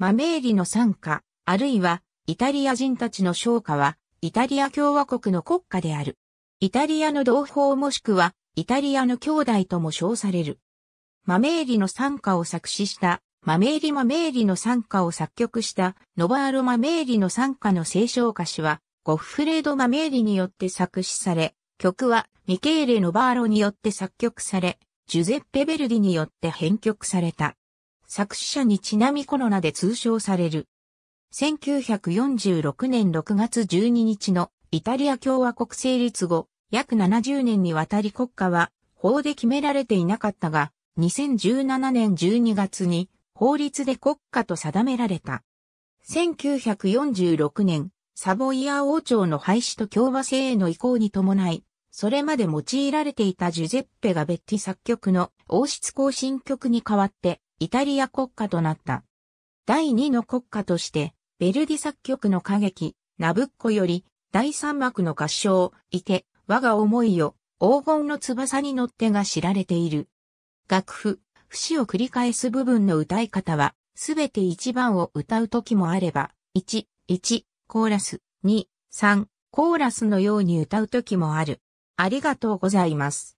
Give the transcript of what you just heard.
マメーリの参加、あるいは、イタリア人たちの昇華は、イタリア共和国の国家である。イタリアの同胞もしくは、イタリアの兄弟とも称される。マメーリの参加を作詞した、マメーリマメーリの参加を作曲した、ノバーロマメーリの参加の聖唱歌詞は、ゴッフレード・マメーリによって作詞され、曲はミケーレ・ノバーロによって作曲され、ジュゼッペ・ベルディによって編曲された。作詞者にちなみコロナで通称される。1946年6月12日のイタリア共和国成立後、約70年にわたり国家は法で決められていなかったが、2017年12月に法律で国家と定められた。1946年、サボイア王朝の廃止と共和制への移行に伴い、それまで用いられていたジュゼッペがベッティ作曲の王室行進曲に代わってイタリア国家となった。第2の国家として、ベルディ作曲の歌劇、ナブッコより、第3幕の合唱、いて、我が思いよ、黄金の翼に乗ってが知られている。楽譜、節を繰り返す部分の歌い方は、すべて一番を歌う時もあれば、1、1、コーラス、2、3、コーラスのように歌う時もある。ありがとうございます。